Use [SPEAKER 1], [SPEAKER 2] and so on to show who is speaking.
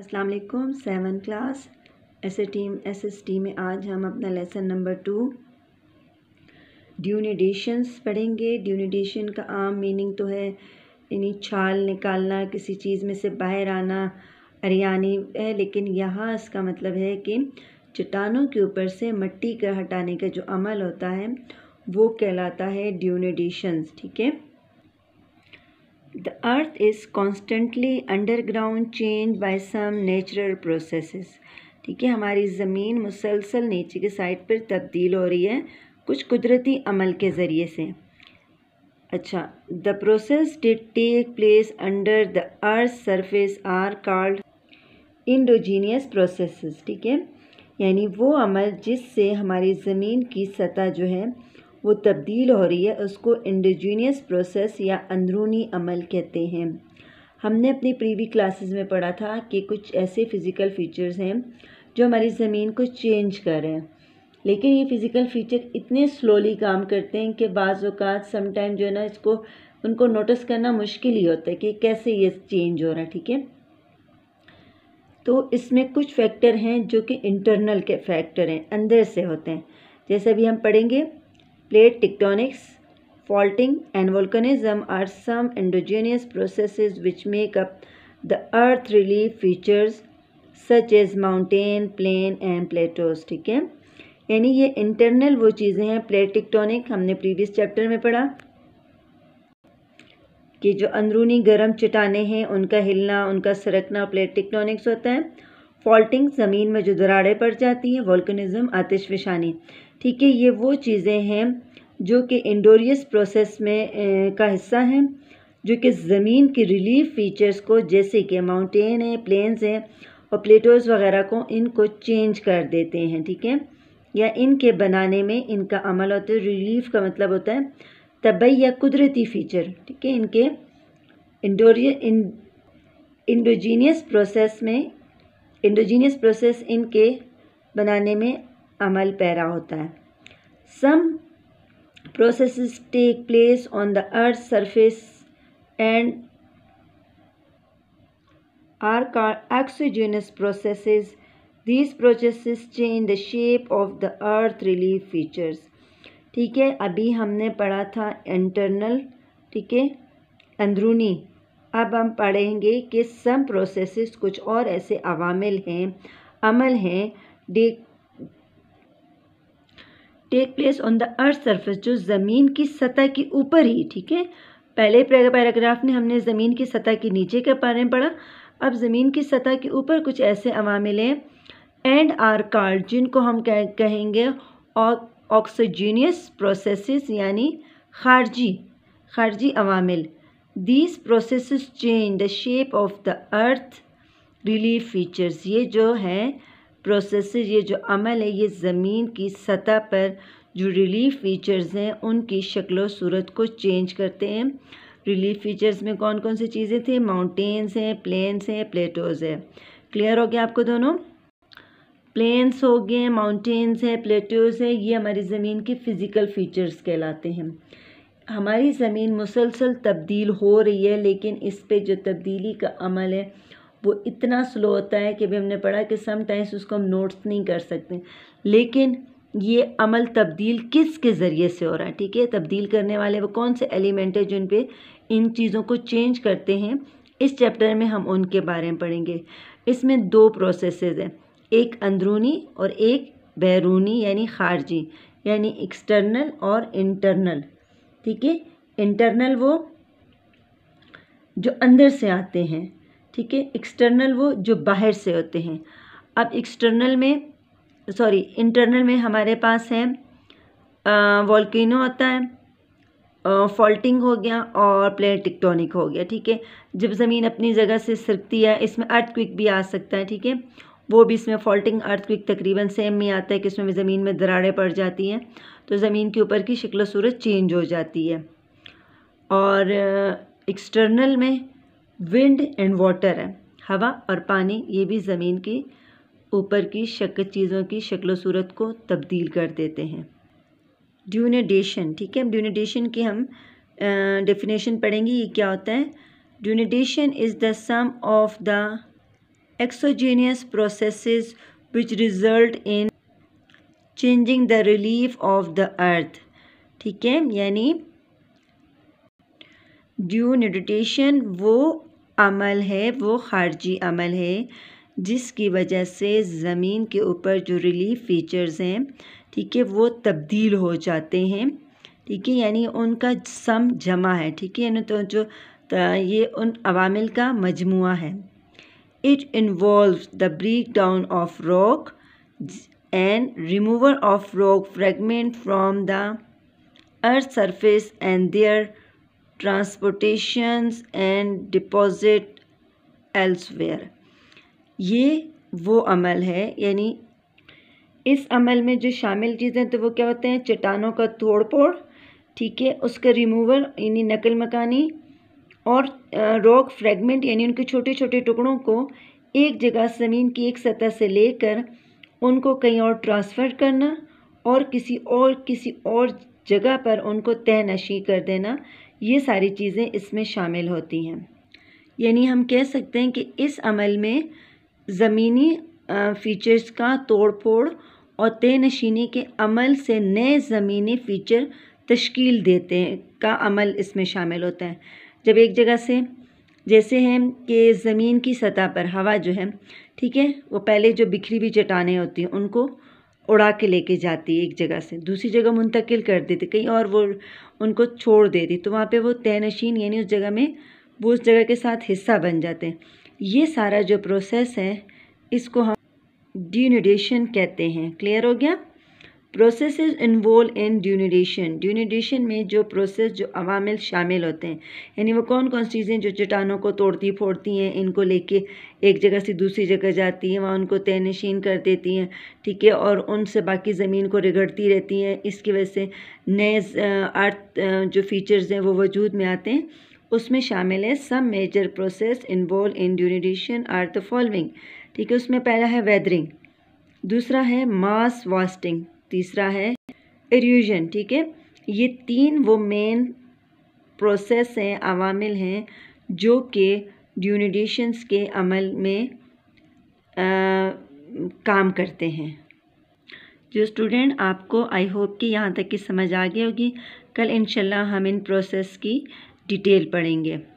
[SPEAKER 1] अस्सलाम वालेकुम seven class S A team S S T में आज हम अपना लेसन नंबर टू ड्यूनिडेशंस पढ़ेंगे ड्यूनिडेशन का आम मीनिंग तो है यानी छाल निकालना किसी चीज़ में से बाहर आना हरियाणी है लेकिन यहाँ इसका मतलब है कि चट्टानों के ऊपर से मिट्टी का हटाने का जो अमल होता है वो कहलाता है ड्यूनिडेशंस ठीक है The earth is constantly underground changed by some natural processes. ठीक है हमारी ज़मीन मुसलसल नीचे के साइड पर तब्दील हो रही है कुछ कुदरती अमल के ज़रिए से अच्छा the process that take place under the earth surface are called endogenous process ठीक है यानी वो अमल जिससे हमारी ज़मीन की सतह जो है वो तब्दील हो रही है उसको इंडिजीनियस प्रोसेस या अंदरूनी अमल कहते हैं हमने अपनी प्रीवी क्लासेस में पढ़ा था कि कुछ ऐसे फ़िज़िकल फ़ीचर्स हैं जो हमारी ज़मीन को चेंज करें लेकिन ये फ़िज़िकल फ़ीचर इतने स्लोली काम करते हैं कि बाज़ अवत समाइम जो है ना इसको उनको नोटिस करना मुश्किल ही होता है कि कैसे ये चेंज हो रहा है ठीक है तो इसमें कुछ फैक्टर हैं जो कि इंटरनल के फैक्टर हैं अंदर से होते हैं जैसे अभी हम पढ़ेंगे Plate tectonics, faulting and volcanism are some endogenous processes which make up the earth relief features such as mountain plain and plateaus ठीक है यानी ये इंटरनल वो चीज़ें हैं प्लेट टिक्टोनिक हमने प्रीवियस चैप्टर में पढ़ा कि जो अंदरूनी गर्म चटाने हैं उनका हिलना उनका सरकना प्लेट टिक्टोनिक्स होता है फॉल्टिंग ज़मीन में जो दरारें पड़ जाती हैं वॉल्कनिज़म आतिश फिशानी ठीक है ये वो चीज़ें हैं जो कि इंडोरियस प्रोसेस में ए, का हिस्सा हैं जो कि ज़मीन की रिलीफ फीचर्स को जैसे कि माउंटेन हैं प्लेन्स हैं और प्लेटोज़ वगैरह को इनको चेंज कर देते हैं ठीक है या इनके बनाने में इनका अमल होता है रिलीफ का मतलब होता है तबई या कुदरती फ़ीचर ठीक है इनके इंडोरिय इन इंडोजीनियस प्रोसेस में इंडोजीनियस प्रोसेस इनके बनाने में अमल पैरा होता है Some processes take place on the Earth's surface and are exogenous processes. These processes change the shape of the earth relief features. ठीक है अभी हमने पढ़ा था इंटरनल ठीक है अंदरूनी अब हम पढ़ेंगे कि सम प्रोसेसेस कुछ और ऐसे अवामिल हैं अमल हैं take place on the earth surface जो ज़मीन की सतह के ऊपर ही ठीक है पहले पैराग्राफ में हमने ज़मीन की सतह के नीचे के बारे में पढ़ा अब ज़मीन की सतह के ऊपर कुछ ऐसे अवामिल हैं एंड आर कार्ड जिनको हम कह, कहेंगे ऑक्सीजीनियस प्रोसेसेस यानी खारजी खारजी अवामिल these process change the shape of the earth relief features ये जो हैं प्रोसेस ये जो अमल है ये ज़मीन की सतह पर जो रिलीफ फीचर्स हैं उनकी शक्ल सूरत को चेंज करते हैं रिलीफ फीचर्स में कौन कौन सी चीज़ें थी माउंटेन्स हैं प्लेन्स हैं प्लेटोज़ हैं क्लियर हो गया आपको दोनों प्लेन्स हो गए माउंटेन्स हैं प्लेटोज़ हैं ये हमारी ज़मीन के फ़िज़िकल फीचर्स कहलाते हैं हमारी ज़मीन मुसलसल तब्दील हो रही है लेकिन इस पर जो तब्दीली का अमल है वो इतना स्लो होता है कि अभी हमने पढ़ा कि समटाइम्स उसको हम नोट्स नहीं कर सकते लेकिन ये अमल तब्दील किस के ज़रिए से हो रहा है ठीक है तब्दील करने वाले वो कौन से एलिमेंट हैं जिन पे इन चीज़ों को चेंज करते हैं इस चैप्टर में हम उनके बारे में पढ़ेंगे इसमें दो प्रोसेस हैं एक अंदरूनी और एक बैरूनी यानी खारजी यानी एक्सटर्नल और इंटरनल ठीक है इंटरनल वो जो अंदर से आते हैं ठीक है एक्सटर्नल वो जो बाहर से होते हैं अब एक्सटर्नल में सॉरी इंटरनल में हमारे पास है वॉल्किनो होता है फॉल्टिंग हो गया और प्लेट टिक्टोनिक हो गया ठीक है जब ज़मीन अपनी जगह से सरकती है इसमें अर्थक्विक भी आ सकता है ठीक है वो भी इसमें फॉल्टिंग अर्थक्विक तकरीबन सेम में आता है कि इसमें ज़मीन में दरारें पड़ जाती हैं तो ज़मीन के ऊपर की शिकल सूरत चेंज हो जाती है और एक्सटर्नल में विंड एंड वाटर है हवा और पानी ये भी ज़मीन की ऊपर की शक्ल चीज़ों की शक्ल सूरत को तब्दील कर देते हैं ड्यूनेडेशन ठीक है ड्यूनेडेशन की हम डेफिनेशन पढ़ेंगे ये क्या होता है denudation is the sum of the exogenous process which result in changing the relief of the earth ठीक है यानी ड्यू न्यूडिटेशन वो अमल है वो ख़ारजी अमल है जिसकी वजह से ज़मीन के ऊपर जो रिलीफ फीचर्स हैं ठीक है वो तब्दील हो जाते हैं ठीक है यानी उनका सम जमा है ठीक है यानी तो जो तो ये उन अवामिल का मजमू है it involve the break down of rock and removal of rock fragment from the earth surface and their transportations and deposit elsewhere ये वो अमल है यानी इस अमल में जो शामिल चीज़ें तो वो क्या होते हैं चट्टानों का तोड़ फोड़ ठीक है उसका रिमूवल यानी नकल मकानी और रॉक फ्रेगमेंट यानी उनके छोटे छोटे टुकड़ों को एक जगह ज़मीन की एक सतह से लेकर उनको कहीं और ट्रांसफ़र करना और किसी और किसी और जगह पर उनको तय नशी कर देना ये सारी चीज़ें इसमें शामिल होती हैं यानी हम कह सकते हैं कि इस अमल में ज़मीनी फ़ीचर्स का तोड़ फोड़ और तय नशीनी के अमल से नए ज़मीनी फ़ीचर तश्कील देते हैं का अमल इसमें शामिल होता है जब एक जगह से जैसे हैं कि ज़मीन की सतह पर हवा जो है ठीक है वो पहले जो बिखरी हुई चट्टानें होती हैं उनको उड़ा के लेके जाती एक जगह से दूसरी जगह मुंतकिल कर देती कहीं और वो उनको छोड़ देती तो वहाँ पे वो तहनशीन यानी उस जगह में वो उस जगह के साथ हिस्सा बन जाते हैं ये सारा जो प्रोसेस है इसको हम डीनिडेशन कहते हैं क्लियर हो गया प्रोसेस इन्वॉल्व इन ड्यूनिडेशन ड्यूनिडेशन में जो प्रोसेस जो अवामिल शामिल होते हैं यानी वो कौन कौन सी चीज़ें जो चट्टानों को तोड़ती फोड़ती हैं इनको लेके एक जगह से दूसरी जगह जाती हैं वहाँ उनको तैनशीन कर देती हैं ठीक है और उनसे बाकी ज़मीन को रिगड़ती रहती हैं इसकी वजह से नए अर्थ जो फीचर्स हैं वो वजूद में आते हैं उसमें शामिल है some major process involve in denudation are the following ठीक है उसमें पहला है वेदरिंग दूसरा है मास वास्टिंग तीसरा है एरूजन ठीक है ये तीन वो मेन प्रोसेस हैं अवामिल हैं जो कि ड्यूनिडेशंस के अमल में आ, काम करते हैं जो स्टूडेंट आपको आई होप कि यहाँ तक की समझ आ गई होगी कल इंशाल्लाह हम इन प्रोसेस की डिटेल पढ़ेंगे